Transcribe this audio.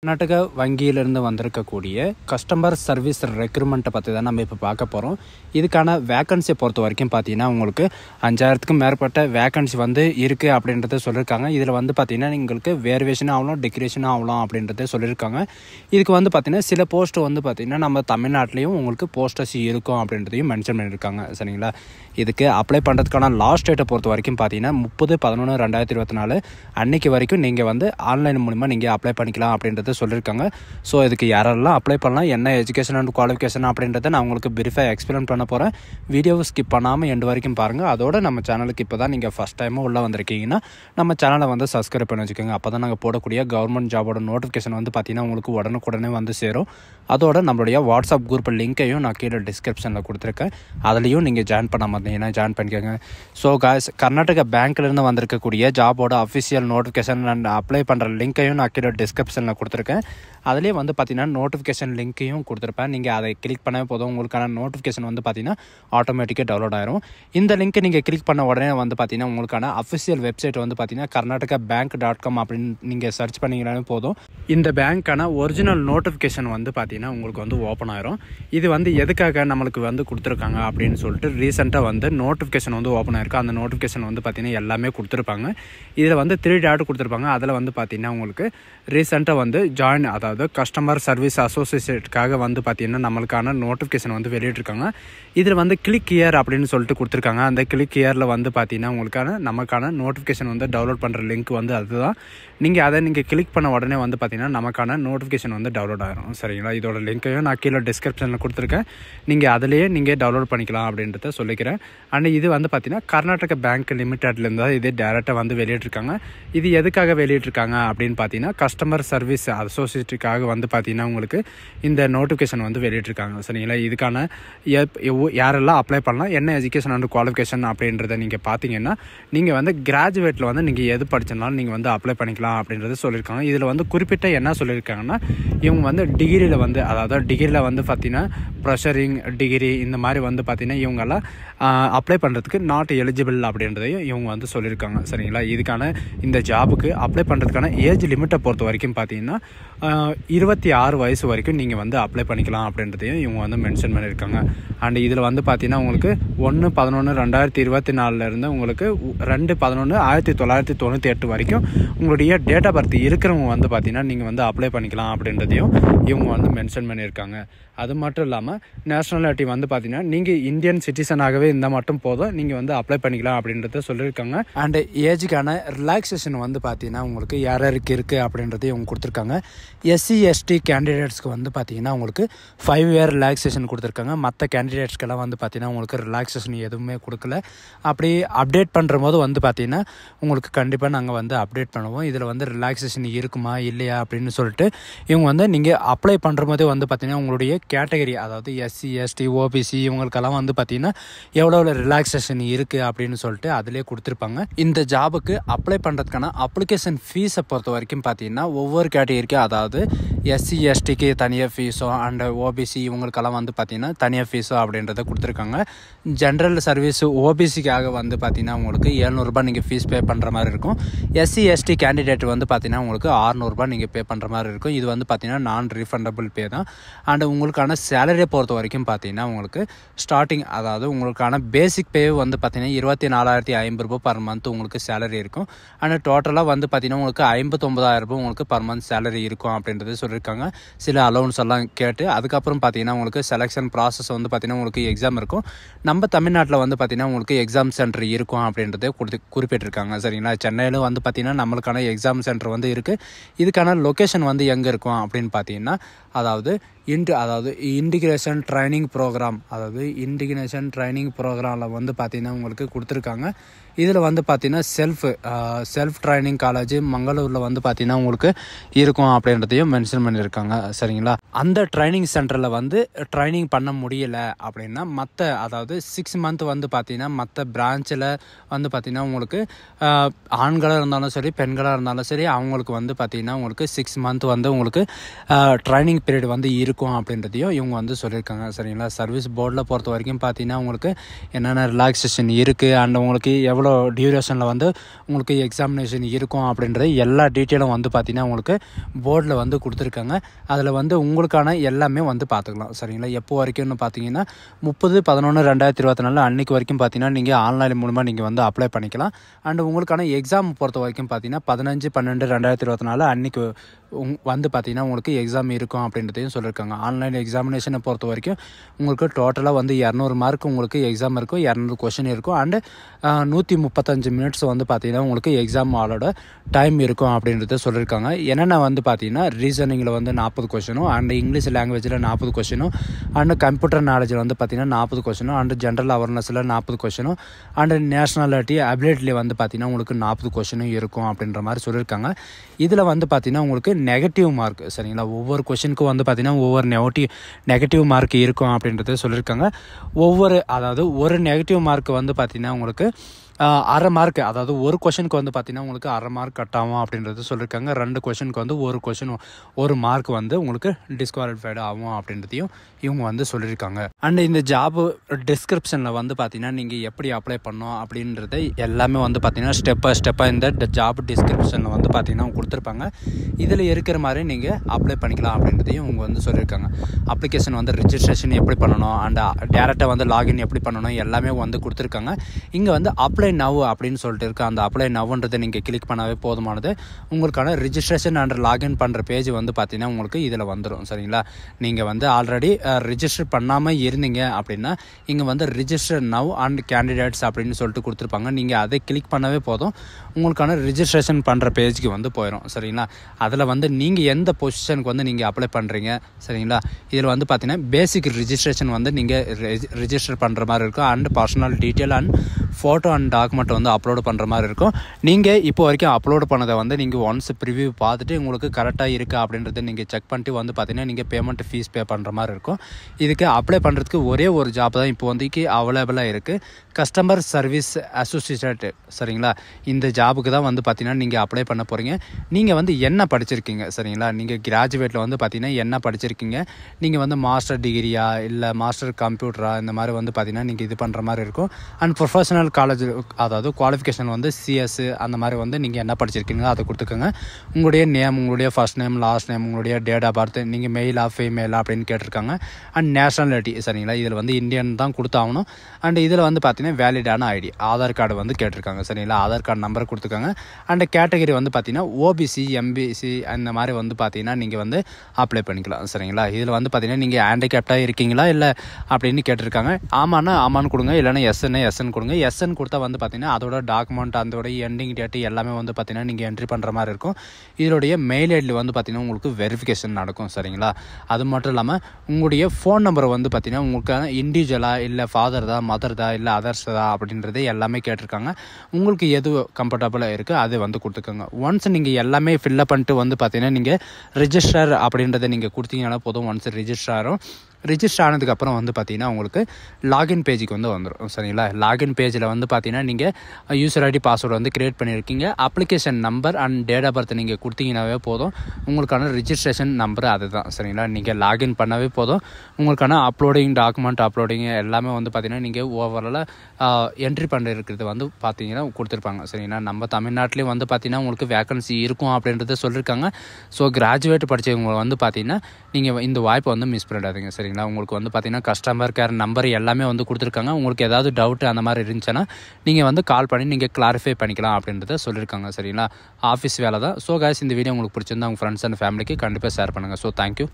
கர்நாடக வங்கியிலிருந்து வந்திருக்கக்கூடிய customer service ரெக்ரூட்மெண்ட்டை பற்றி தான் நம்ம இப்போ பார்க்க போகிறோம் இதுக்கான வேக்கன்சியை பொறுத்த வரைக்கும் பார்த்தீங்கன்னா உங்களுக்கு அஞ்சாயிரத்துக்கும் மேற்பட்ட வேக்கன்சி வந்து இருக்குது அப்படின்றத சொல்லியிருக்காங்க இதில் வந்து பார்த்தீங்கன்னா உங்களுக்கு வேர்வேஷன் ஆகலாம் டெக்கரேஷன் ஆகலாம் அப்படின்றத சொல்லியிருக்காங்க இதுக்கு வந்து பார்த்திங்கன்னா சில போஸ்ட்டு வந்து பார்த்திங்கன்னா நம்ம தமிழ்நாட்டிலையும் உங்களுக்கு போஸ்டர்ஸ் இருக்கும் அப்படின்றதையும் மென்ஷன் பண்ணியிருக்காங்க சரிங்களா இதுக்கு அப்ளை பண்ணுறதுக்கான லாஸ்ட் டேட்டை பொறுத்த வரைக்கும் பார்த்தீங்கன்னா முப்பது பதினொன்று ரெண்டாயிரத்தி இருபத்தி நாலு அன்னைக்கு வரைக்கும் நீங்கள் வந்து ஆன்லைன் மூலிமா நீங்கள் அப்ளை பண்ணிக்கலாம் அப்படின்றது அப்படின்றத சொல்லியிருக்காங்க ஸோ இதுக்கு யாரெல்லாம் அப்ளை பண்ணலாம் என்ன எஜுகேஷன் அண்ட் குவாலிஃபிகேஷன் அப்படின்றத நான் உங்களுக்கு பிரிஃபாக எக்ஸ்பிளைன் பண்ண போகிறேன் வீடியோவை ஸ்கிப் பண்ணாமல் எண்டு வரைக்கும் பாருங்கள் அதோட நம்ம சேனலுக்கு இப்போ தான் நீங்கள் ஃபஸ்ட் டைமும் உள்ளே வந்திருக்கீங்கன்னா நம்ம சேனலை வந்து சப்ஸ்கிரைப் பண்ணி வச்சுக்கோங்க அப்போ தான் நாங்கள் போடக்கூடிய கவர்மெண்ட் ஜாபோட நோட்டிஃபிகேஷன் வந்து பார்த்தீங்கன்னா உங்களுக்கு உடனே வந்து சேரும் அதோட நம்மளுடைய வாட்ஸ்அப் குரூப் லிங்க்கையும் நான் கீழே டிஸ்கிரிப்ஷனில் கொடுத்துருக்கேன் அதுலேயும் நீங்கள் ஜாயின் பண்ண மாட்டீங்கன்னா ஜாயின் பண்ணிக்கோங்க ஸோ காய்ஸ் கர்நாடக பேங்க்லேருந்து வந்திருக்கக்கூடிய ஜாபோட அஃபிஷியல் நோட்டிஃபிகேஷன் அண்ட் அப்ளை பண்ணுற லிங்க்கையும் நான் கீழே டிஸ்கிரிப்ஷனில் கொடுத்துருக்கேன் கொடுத்துருக்கேன் அதிலே வந்து பார்த்திங்கன்னா நோட்டிஃபிகேஷன் லிங்க்கையும் கொடுத்துருப்பேன் நீங்கள் அதை கிளிக் பண்ணவே போதும் உங்களுக்கான நோட்டிஃபிகேஷன் வந்து பார்த்திங்கன்னா ஆட்டோமேட்டிக்காக டவுன்லோட் ஆயிரும் இந்த லிங்க்கை நீங்கள் கிளிக் பண்ண உடனே வந்து பார்த்திங்கன்னா உங்களுக்கான அஃபிஷியல் வெப்சைட் வந்து பார்த்திங்கன்னா கர்நாடகா பேங்க் டாட் காம் அப்படின்னு நீங்கள் சர்ச் பண்ணிங்கனாலே போதும் இந்த பேங்க்கான ஒரிஜினல் நோட்டிஃபிகேஷன் வந்து பார்த்திங்கன்னா உங்களுக்கு வந்து ஓப்பன் ஆயிரும் இது வந்து எதுக்காக நம்மளுக்கு வந்து கொடுத்துருக்காங்க அப்படின்னு சொல்லிட்டு ரீசெண்டாக வந்து நோட்டிஃபிகேஷன் வந்து ஓப்பன் ஆயிருக்கும் அந்த நோட்டிஃபிகேஷன் வந்து பார்த்திங்கன்னா எல்லாமே கொடுத்துருப்பாங்க இதில் வந்து த்ரீ டாட் கொடுத்துருப்பாங்க அதில் வந்து பார்த்திங்கன்னா உங்களுக்கு ரீசெண்டாக வந்து ஜாயின் அதாவது கஸ்டமர் சர்வீஸ் அசோசியேஷனுக்காக வந்து பார்த்திங்கன்னா நம்மளுக்கான நோட்டிஃபிகேஷன் வந்து வெளியிட்ருக்காங்க இதில் வந்து கிளிக் இயர் அப்படின்னு சொல்லிட்டு கொடுத்துருக்காங்க அந்த கிளிக் இயரில் வந்து பார்த்தீங்கன்னா உங்களுக்கான நமக்கான நோட்டிஃபிகேஷன் வந்து டவுன்லோட் பண்ணுற லிங்க் வந்து அதுதான் நீங்கள் அதை நீங்கள் கிளிக் பண்ண உடனே வந்து பார்த்தீங்கன்னா நமக்கான நோட்டிஃபிகேஷன் வந்து டவுன்லோட் ஆகிரும் சரிங்களா இதோட லிங்க்கையும் நான் கீழே டிஸ்கிரிப்ஷனில் கொடுத்துருக்கேன் நீங்கள் அதிலேயே நீங்கள் டவுன்லோட் பண்ணிக்கலாம் அப்படின்றத சொல்லிக்கிறேன் அண்ட் இது வந்து பார்த்திங்கன்னா கர்நாடக பேங்க் லிமிட்டட்லேருந்து தான் இது டேரெக்டாக வந்து வெளியிட்ருக்காங்க இது எதுக்காக வெளியிட்ருக்காங்க அப்படின்னு பார்த்தீங்கன்னா கஸ்டமர் சர்வீஸ் அசோசியேட்டுக்காக வந்து பார்த்திங்கன்னா உங்களுக்கு இந்த நோட்டிஃபிகேஷன் வந்து வெளியிட்ருக்காங்க சரிங்களா இதுக்கான யாரெல்லாம் அப்ளை பண்ணலாம் என்ன எஜுகேஷன் அண்ட் குவாலிஃபிகேஷன் அப்படின்றத நீங்கள் பார்த்தீங்கன்னா நீங்கள் வந்து கிராஜுவேட்டில் வந்து நீங்கள் எது படித்தனாலும் நீங்கள் வந்து அப்ளை பண்ணிக்கலாம் அப்படின்றத சொல்லியிருக்காங்க இதில் வந்து குறிப்பிட்ட என்ன சொல்லியிருக்காங்கன்னா இவங்க வந்து டிகிரியில் வந்து அதாவது டிகிரியில் வந்து பார்த்திங்கன்னா ப்ரெஷரிங் டிகிரி இந்த மாதிரி வந்து பார்த்திங்கன்னா இவங்கெல்லாம் அப்ளை பண்ணுறதுக்கு நாட் எலிஜிபிள் அப்படின்றதையும் இவங்க வந்து சொல்லியிருக்காங்க சரிங்களா இதுக்கான இந்த ஜாபுக்கு அப்ளை பண்ணுறதுக்கான ஏஜ் லிமிட்டை பொறுத்த வரைக்கும் பார்த்தீங்கன்னா இருபத்தி ஆறு வயசு வரைக்கும் நீங்கள் வந்து அப்ளை பண்ணிக்கலாம் அப்படின்றதையும் இவங்க வந்து மென்ஷன் பண்ணியிருக்காங்க அண்ட் இதில் வந்து பார்த்தீங்கன்னா உங்களுக்கு ஒன்று பதினொன்று ரெண்டாயிரத்தி இருபத்தி நாலுலேருந்து உங்களுக்கு ரெண்டு பதினொன்று ஆயிரத்தி தொள்ளாயிரத்தி தொண்ணூற்றி எட்டு வரைக்கும் உங்களுடைய டேட் ஆஃப் பர்த் இருக்கிறவங்க வந்து பார்த்தீங்கன்னா நீங்கள் வந்து அப்ளை பண்ணிக்கலாம் அப்படின்றதையும் இவங்க வந்து மென்ஷன் பண்ணியிருக்காங்க அது மட்டும் இல்லாமல் நேஷ்னாலிட்டி வந்து பார்த்தீங்கன்னா நீங்கள் இந்தியன் சிட்டிசனாகவே இருந்தால் மட்டும் போதும் நீங்கள் வந்து அப்ளை பண்ணிக்கலாம் அப்படின்றத சொல்லியிருக்காங்க அண்ட் ஏஜுக்கான ரிலாக்ஸேஷன் வந்து பார்த்தீங்கன்னா உங்களுக்கு யார் யாருக்கு இருக்குது அப்படின்றதையும் இவங்க கொடுத்துருக்காங்க எஸ்சி எஸ்டி கேண்டிடேட்ஸ்க்கு வந்து பார்த்திங்கன்னா உங்களுக்கு ஃபைவ் இயர் ரிலாக்ஸேஷன் கொடுத்துருக்காங்க மற்ற கேண்டிடேட்ஸ்க்கெல்லாம் வந்து பார்த்திங்கன்னா உங்களுக்கு ரிலாக்ஸேஷன் எதுவுமே கொடுக்கல அப்படி அப்டேட் பண்ணுற போது வந்து பார்த்திங்கன்னா உங்களுக்கு கண்டிப்பாக நாங்கள் வந்து அப்டேட் பண்ணுவோம் இதில் வந்து ரிலாக்ஸேஷன் இருக்குமா இல்லையா அப்படின்னு சொல்லிட்டு இவங்க வந்து நீங்கள் அப்ளை பண்ணுற போதே வந்து பார்த்திங்கன்னா உங்களுடைய கேட்டகரி அதாவது எஸ்சி எஸ்டி ஓபிசி இவங்களுக்கெல்லாம் வந்து பார்த்திங்கன்னா எவ்வளோ ரிலாக்ஸேஷன் இருக்குது அப்படின்னு சொல்லிட்டு அதிலே கொடுத்துருப்பாங்க இந்த ஜாபுக்கு அப்ளை பண்ணுறதுக்கான அப்ளிகேஷன் ஃபீஸை பொறுத்த வரைக்கும் பார்த்திங்கன்னா ஒவ்வொரு கேட்டகரி இருக்குது அதாவது எஸ்சி எஸ்டிக்கு தனியாக ஃபீஸோ அண்டு ஓபிசி இவங்களுக்கெல்லாம் வந்து பார்த்திங்கன்னா தனியாக ஃபீஸோ அப்படின்றத கொடுத்துருக்காங்க ஜென்ரல் சர்வீஸ் ஓபிசிக்காக வந்து பார்த்திங்கன்னா உங்களுக்கு எழுநூறுபா நீங்கள் ஃபீஸ் பே பண்ணுற மாதிரி இருக்கும் எஸ்சி எஸ்டி கேண்டிடேட் வந்து பார்த்திங்கன்னா உங்களுக்கு ஆறுநூறுபா நீங்கள் பே பண்ணுற மாதிரி இருக்கும் இது வந்து பார்த்திங்கன்னா நான் ரீஃபண்டபுள் பே தான் அண்டு உங்களுக்கான சேலரியை பொறுத்த வரைக்கும் பார்த்திங்கன்னா உங்களுக்கு ஸ்டார்டிங் அதாவது உங்களுக்கான பேசிக் பே வந்து பார்த்திங்கன்னா இருபத்தி நாலாயிரத்தி ஐம்பது ரூபா பர் மந்த் உங்களுக்கு சேலரி இருக்கும் அண்ட் டோட்டலாக வந்து பார்த்திங்கன்னா உங்களுக்கு ஐம்பத்தொம்பதாயிரம் ரூபாய் உங்களுக்கு பர் மந்த் சேலரி மாதிரி இருக்கும் அப்படின்றது சொல்லியிருக்காங்க சில அலௌன்ஸ் எல்லாம் கேட்டு அதுக்கப்புறம் பார்த்தீங்கன்னா உங்களுக்கு செலெக்ஷன் ப்ராசஸ் வந்து பார்த்திங்கன்னா உங்களுக்கு எக்ஸாம் இருக்கும் நம்ம தமிழ்நாட்டில் வந்து பார்த்திங்கன்னா உங்களுக்கு எக்ஸாம் சென்டர் இருக்கும் அப்படின்றத கொடுத்து குறிப்பிட்டிருக்காங்க சரிங்களா சென்னையிலும் வந்து பார்த்திங்கன்னா நம்மளுக்கான எக்ஸாம் சென்டர் வந்து இருக்குது இதுக்கான லொக்கேஷன் வந்து எங்கே இருக்கும் அப்படின்னு பார்த்தீங்கன்னா அதாவது இன்ட் அதாவது இன்டிகிரேஷன் ட்ரைனிங் ப்ரோக்ராம் அதாவது இன்டிகிரேஷன் ட்ரைனிங் ப்ரோக்ராமில் வந்து பார்த்திங்கன்னா உங்களுக்கு கொடுத்துருக்காங்க இதில் வந்து பார்த்திங்கன்னா செல்ஃப் செல்ஃப் ட்ரைனிங் காலேஜ் மங்களூரில் வந்து பார்த்திங்கன்னா உங்களுக்கு இருக்கும் அப்படின்றதையும் மென்ஷன் பண்ணியிருக்காங்க சரிங்களா அந்த ட்ரைனிங் சென்டரில் வந்து ட்ரைனிங் பண்ண முடியலை அப்படின்னா மற்ற அதாவது சிக்ஸ் மந்த் வந்து பார்த்திங்கன்னா மற்ற பிரான்ச்சில் வந்து பார்த்திங்கன்னா உங்களுக்கு ஆண்களாக இருந்தாலும் சரி பெண்களாக இருந்தாலும் சரி அவங்களுக்கு வந்து பார்த்திங்கன்னா உங்களுக்கு சிக்ஸ் மந்த் வந்து உங்களுக்கு ட்ரைனிங் பீரியட் வந்து இருக்கும் இருக்கும் அப்படின்றதையும் இவங்க வந்து சொல்லியிருக்காங்க சரிங்களா சர்வீஸ் போர்டில் பொறுத்த வரைக்கும் பார்த்தீங்கன்னா உங்களுக்கு என்னென்ன ரிலாக்ஸேஷன் இருக்குது அண்ட் உங்களுக்கு எவ்வளோ டியூரேஷனில் வந்து உங்களுக்கு எக்ஸாமினேஷன் இருக்கும் அப்படின்றது எல்லா டீட்டெயிலும் வந்து பார்த்திங்கன்னா உங்களுக்கு போர்டில் வந்து கொடுத்துருக்காங்க அதில் வந்து உங்களுக்கான எல்லாமே வந்து பார்த்துக்கலாம் சரிங்களா எப்போ வரைக்கும்னு பார்த்தீங்கன்னா முப்பது பதினொன்று ரெண்டாயிரத்தி இருபத்தி நாலு அன்றைக்கு வரைக்கும் பார்த்தீங்கன்னா நீங்கள் ஆன்லைன் மூலமாக நீங்கள் வந்து அப்ளை பண்ணிக்கலாம் அண்ட் உங்களுக்கான எக்ஸாம் பொறுத்த வரைக்கும் பார்த்தீங்கன்னா பதினஞ்சு பன்னெண்டு ரெண்டாயிரத்தி இருபத்தி நாலு அன்றைக்கு உங் வந்து பார்த்தீங்கன்னா உங்களுக்கு எக்ஸாம் இருக்கும் அப்படின்றதையும் சொல்லியிருக்காங்க ஆன்லைன் எக்ஸாமினேஷனை பொறுத்த வரைக்கும் உங்களுக்கு டோட்டலாக வந்து இரநூறு மார்க் உங்களுக்கு எக்ஸாம் இருக்கும் இரநூறு கொஷின் இருக்கும் அண்டு நூற்றி முப்பத்தஞ்சு மினிட்ஸ் வந்து பார்த்தீங்கன்னா உங்களுக்கு எக்ஸாம் ஆளோட டைம் இருக்கும் அப்படின்றத சொல்லியிருக்காங்க என்னென்ன வந்து பார்த்தீங்கன்னா ரீசனிங்கில் வந்து நாற்பது கொஷினும் அண்டு இங்கிலீஷ் லாங்குவேஜில் நாற்பது கொஷினும் அண்டு கம்ப்யூட்டர் நாலேஜில் வந்து பார்த்திங்கன்னா நாற்பது கொஷினும் அண்டு ஜென்ரல் அவேர்னஸில் நாற்பது கொஷினும் அண்டு நேஷனாலிட்டி அபிலிட்டியில் வந்து பார்த்திங்கன்னா உங்களுக்கு நாற்பது கொஷனும் இருக்கும் அப்படின்ற மாதிரி சொல்லியிருக்காங்க இதில் வந்து பார்த்தீங்கன்னா உங்களுக்கு நெகட்டிவ் மார்க் சரிங்களா ஒவ்வொரு கொஷினுக்கும் வந்து பார்த்திங்கன்னா ஒவ்வொரு நெகட்டிவ் நெகட்டிவ் மார்க் இருக்கும் அப்படின்றத சொல்லியிருக்காங்க ஒவ்வொரு அதாவது ஒரு நெகட்டிவ் மார்க் வந்து பார்த்திங்கன்னா உங்களுக்கு அரை மார்க் அதாவது ஒரு கொஷனுக்கு வந்து பார்த்தீங்கன்னா உங்களுக்கு அரை மார்க் கட் ஆகும் அப்படின்றது சொல்லியிருக்காங்க ரெண்டு கொஷனுக்கு வந்து ஒரு கொஷன் ஒரு மார்க் வந்து உங்களுக்கு டிஸ்குவாலிஃபைடு ஆகும் அப்படின்றதையும் இவங்க வந்து சொல்லியிருக்காங்க அண்ட் இந்த ஜாப் டிஸ்கிரிப்ஷனில் வந்து பார்த்தீங்கன்னா நீங்கள் எப்படி அப்ளை பண்ணோம் அப்படின்றத எல்லாமே வந்து பார்த்தீங்கன்னா ஸ்டெப் பை ஸ்டெப்பாக இந்த ஜாப் டிஸ்கிரிப்ஷனில் வந்து பார்த்தீங்கன்னா கொடுத்துருப்பாங்க இதில் இருக்கிற மாதிரி நீங்கள் அப்ளை பண்ணிக்கலாம் அப்படின்றதையும் இவங்க வந்து சொல்லியிருக்காங்க அப்ளிகேஷன் வந்து ரிஜிஸ்ட்ரேஷன் எப்படி பண்ணணும் அண்ட் டேரெக்டாக வந்து லாகின் எப்படி பண்ணணும் எல்லாமே வந்து கொடுத்துருக்காங்க இங்கே வந்து அப்ளை அப்ளை நவ் அப்படின்னு சொல்லிட்டு இருக்க அந்த அப்ளை நவ்ன்றதை நீங்கள் கிளிக் பண்ணாவே போதுமானது உங்களுக்கான ரிஜிஸ்ட்ரேஷன் அண்ட் லாகின் பண்ணுற பேஜ் வந்து பார்த்தீங்கன்னா உங்களுக்கு இதில் வந்துடும் சரிங்களா நீங்கள் வந்து ஆல்ரெடி ரிஜிஸ்டர் பண்ணாமல் இருந்தீங்க அப்படின்னா இங்கே வந்து ரிஜிஸ்டர் நவ் அண்ட் கேண்டிடேட்ஸ் அப்படின்னு சொல்லிட்டு கொடுத்துருப்பாங்க நீங்கள் அதை கிளிக் பண்ணவே போதும் உங்களுக்கான ரிஜிஸ்ட்ரேஷன் பண்ணுற பேஜ்க்கு வந்து போயிடும் சரிங்களா அதில் வந்து நீங்கள் எந்த பொசிஷனுக்கு வந்து நீங்கள் அப்ளை பண்ணுறீங்க சரிங்களா இதில் வந்து பார்த்தீங்கன்னா பேசிக் ரிஜிஸ்ட்ரேஷன் வந்து நீங்கள் ரிஜிஸ்டர் பண்ணுற மாதிரி இருக்கும் and personal detail and photo and document வந்து அப்லோடு பண்ணுற மாதிரி இருக்கும் நீங்கள் இப்போ வரைக்கும் அப்லோடு பண்ணதை வந்து நீங்கள் ஒன்ஸ் ப்ரிவியூ பார்த்துட்டு உங்களுக்கு கரெக்டாக இருக்கா அப்படின்றத நீங்கள் செக் பண்ணிட்டு வந்து பார்த்தீங்கன்னா நீங்கள் பேமெண்ட் ஃபீஸ் பே பண்ணுற மாதிரி இருக்கும் இதுக்கு அப்ளை பண்ணுறதுக்கு ஒரே ஒரு ஜாப் தான் இப்போ வந்துக்கு அவைலபிளாக இருக்குது கஸ்டமர் சர்வீஸ் அசோசியேட் சரிங்களா இந்த ஜாபுக்கு தான் வந்து பார்த்தீங்கன்னா நீங்கள் அப்ளை பண்ண போகிறீங்க நீங்கள் வந்து என்ன படிச்சிருக்கீங்க சரிங்களா நீங்கள் கிராஜுவேட்டில் வந்து பார்த்தீங்கன்னா என்ன படிச்சிருக்கீங்க நீங்கள் வந்து மாஸ்டர் டிகிரியா இல்லை மாஸ்டர் கம்ப்யூட்டரா இந்த மாதிரி வந்து பார்த்தீங்கன்னா நீங்கள் இது பண்ணுற மாதிரி இருக்கும் அண்ட் ப்ரொஃபஷனல் ஒரிஜினல் காலேஜ் அதாவது குவாலிஃபிகேஷன் வந்து சிஎஸ்ஸு அந்த மாதிரி வந்து நீங்கள் என்ன படிச்சிருக்கீங்களோ அதை கொடுத்துக்கோங்க உங்களுடைய நேம் உங்களுடைய ஃபஸ்ட் நேம் லாஸ்ட் நேம் உங்களுடைய டேட் ஆஃப் பர்த் நீங்கள் மெயிலா ஃபீமேலா அப்படின்னு கேட்டிருக்காங்க அண்ட் நேஷனாலிட்டி சரிங்களா இதில் வந்து இந்தியன் தான் கொடுத்தாகணும் அண்ட் இதில் வந்து பார்த்தீங்கன்னா வேலிடான ஐடி ஆதார் கார்டு வந்து கேட்டிருக்காங்க சரிங்களா ஆதார் கார்டு நம்பர் கொடுத்துக்கோங்க அண்ட் கேட்டகரி வந்து பார்த்தீங்கன்னா ஓபிசி எம்பிசி அந்த மாதிரி வந்து பார்த்தீங்கன்னா நீங்கள் வந்து அப்ளை பண்ணிக்கலாம் சரிங்களா இதில் வந்து பார்த்தீங்கன்னா நீங்கள் ஹேண்டிகேப்டாக இருக்கீங்களா இல்லை அப்படின்னு கேட்டிருக்காங்க ஆமாண்ணா ஆமான்னு கொடுங்க இல்லைன்னா எஸ்என்னு எஸ்என் கொடுங்க எஸ்என் கொடுத்தா வந்து பார்த்தீங்கன்னா அதோட டாக்குமெண்ட் அதோடைய எண்டிங் டேட்டு எல்லாமே வந்து பார்த்தீங்கன்னா நீங்கள் என்ட்ரி பண்ணுற மாதிரி இருக்கும் இதோடைய மெயில் ஐடியில் வந்து பார்த்தீங்கன்னா உங்களுக்கு வெரிஃபிகேஷன் நடக்கும் சரிங்களா அது மட்டும் இல்லாமல் உங்களுடைய ஃபோன் நம்பர் வந்து பார்த்தீங்கன்னா உங்களுக்கு இண்டிவிஜுவலாக இல்லை ஃபாதர் தான் மதர் தான் இல்லை அதர்ஸ் தான் அப்படின்றதே எல்லாமே கேட்டிருக்காங்க உங்களுக்கு எது கம்ஃபர்டபுளாக இருக்குது அது வந்து கொடுத்துக்கோங்க ஒன்ஸ் நீங்கள் எல்லாமே ஃபில்லப் பண்ணிட்டு வந்து பார்த்தீங்கன்னா நீங்கள் ரிஜிஸ்டர் அப்படின்றத நீங்கள் கொடுத்தீங்கன்னா போதும் ஒன்ஸ் ரிஜிஸ்டர் ஆகும் ரிஜிஸ்டர் ஆனதுக்கப்புறம் வந்து பார்த்தீங்கன்னா உங்களுக்கு லாகின் பேஜுக்கு வந்து வந்துடும் சரிங்களா லாகின் பேஜில் வந்து பார்த்தீங்கன்னா நீங்கள் யூசர் ஐடி பாஸ்வேர்டு வந்து க்ரியேட் பண்ணியிருக்கீங்க application number and date of birth நீங்கள் கொடுத்தீங்கனாவே போதும் உங்களுக்கான ரிஜிஸ்ட்ரேஷன் நம்பர் அதுதான் சரிங்களா நீங்கள் லாகின் பண்ணவே போதும் உங்களுக்கான அப்லோடிங் டாக்குமெண்ட் அப்லோடிங் எல்லாமே வந்து பார்த்தீங்கன்னா நீங்கள் ஓவராலாக என்ட்ரி பண்ணிருக்கிறது வந்து பார்த்தீங்கன்னா கொடுத்துருப்பாங்க சரிங்களா நம்ம தமிழ்நாட்டிலேயும் வந்து பார்த்தீங்கன்னா உங்களுக்கு வேக்கன்சி இருக்கும் அப்படின்றத சொல்லியிருக்காங்க ஸோ கிராஜுவேட் படித்தவங்க வந்து பார்த்தீங்கன்னா நீங்கள் இந்த வாய்ப்பை வந்து மிஸ் பண்ணிடாதீங்க சரி சரிங்களா உங்களுக்கு வந்து பார்த்தீங்கன்னா கஸ்டமர் கேர் நம்பர் எல்லாமே வந்து கொடுத்துருக்காங்க உங்களுக்கு ஏதாவது டவுட்டு அந்த மாதிரி இருந்துச்சுன்னா நீங்கள் வந்து கால் பண்ணி நீங்கள் கிளாரிஃபை பண்ணிக்கலாம் அப்படின்றத சொல்லியிருக்காங்க சரிங்களா ஆஃபீஸ் வேலை தான் ஸோ காய்ஸ் இந்த வீடியோ உங்களுக்கு பிடிச்சிருந்தா உங்கள் ஃப்ரெண்ட்ஸ் அண்ட் ஃபேமிலிக்கு கண்டிப்பாக ஷேர் பண்ணுங்கள் ஸோ தேங்க்யூ